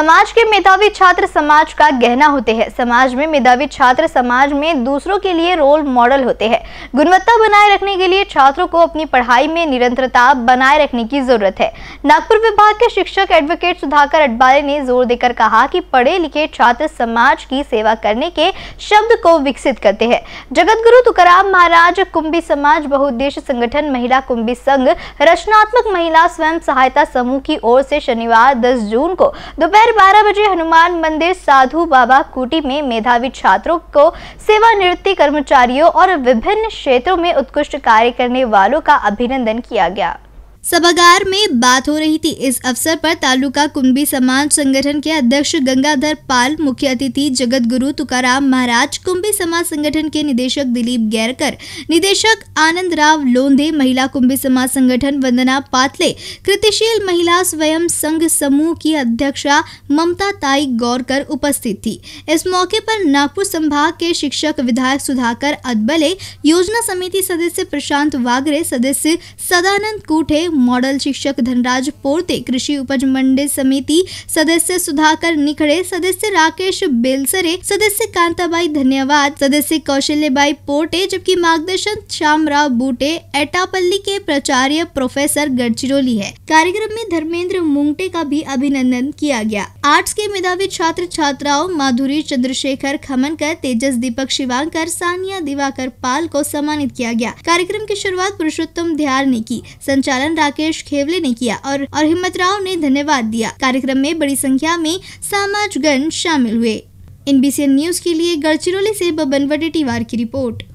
समाज के मेधावी छात्र समाज का गहना होते हैं समाज में मेधावी छात्र समाज में दूसरों के लिए रोल मॉडल होते हैं गुणवत्ता बनाए रखने के लिए छात्रों को अपनी पढ़ाई में निरंतरता बनाए रखने की जरूरत है नागपुर विभाग के शिक्षक एडवोकेट सुधाकर अडबाले ने जोर देकर कहा कि पढ़े लिखे छात्र समाज की सेवा करने के शब्द को विकसित करते हैं जगत गुरु तुकाराम महाराज कुंभी समाज बहुउद्देश्य संगठन महिला कुंभी संघ रचनात्मक महिला स्वयं सहायता समूह की ओर से शनिवार दस जून को दोपहर दोपहर 12 बजे हनुमान मंदिर साधु बाबा कुटी में मेधावी छात्रों को सेवानिवृत्ति कर्मचारियों और विभिन्न क्षेत्रों में उत्कृष्ट कार्य करने वालों का अभिनंदन किया गया सभागार में बात हो रही थी इस अवसर पर तालुका कुंभी समाज संगठन के अध्यक्ष गंगाधर पाल मुख्य अतिथि जगत गुरु तुकाराम महाराज कुंभी समाज संगठन के निदेशक दिलीप गैरकर निदेशक आनंद राव लोंधे महिला कुंभी समाज संगठन वंदना पातले कृतिशील महिला स्वयं संघ समूह की अध्यक्षा ममता ताई गौरकर उपस्थित थी इस मौके पर नागपुर संभाग के शिक्षक विधायक सुधाकर अदबले योजना समिति सदस्य प्रशांत वागरे सदस्य सदानंद कूठे मॉडल शिक्षक धनराज पोर्ते कृषि उपज मंडी समिति सदस्य सुधाकर निखड़े सदस्य राकेश बेलसरे सदस्य कांताबाई धन्यवाद सदस्य कौशल्यबाई पोर्टे जबकि मार्गदर्शन श्यामराव बूटे एटापल्ली के प्राचार्य प्रोफेसर गढ़चिरोली है कार्यक्रम में धर्मेंद्र मुंगटे का भी अभिनंदन किया गया आर्ट्स के मेधावी छात्र छात्राओं माधुरी चंद्रशेखर खमनकर तेजस दीपक शिवांकर सानिया दिवाकर पाल को सम्मानित किया गया कार्यक्रम की शुरुआत पुरुषोत्तम ध्यान ने की संचालन राकेश खेवले ने किया और और हिम्मत राव ने धन्यवाद दिया कार्यक्रम में बड़ी संख्या में समाजगण शामिल हुए एनबीसी न्यूज के लिए गढ़चिरौली से बबन वडेटीवार की रिपोर्ट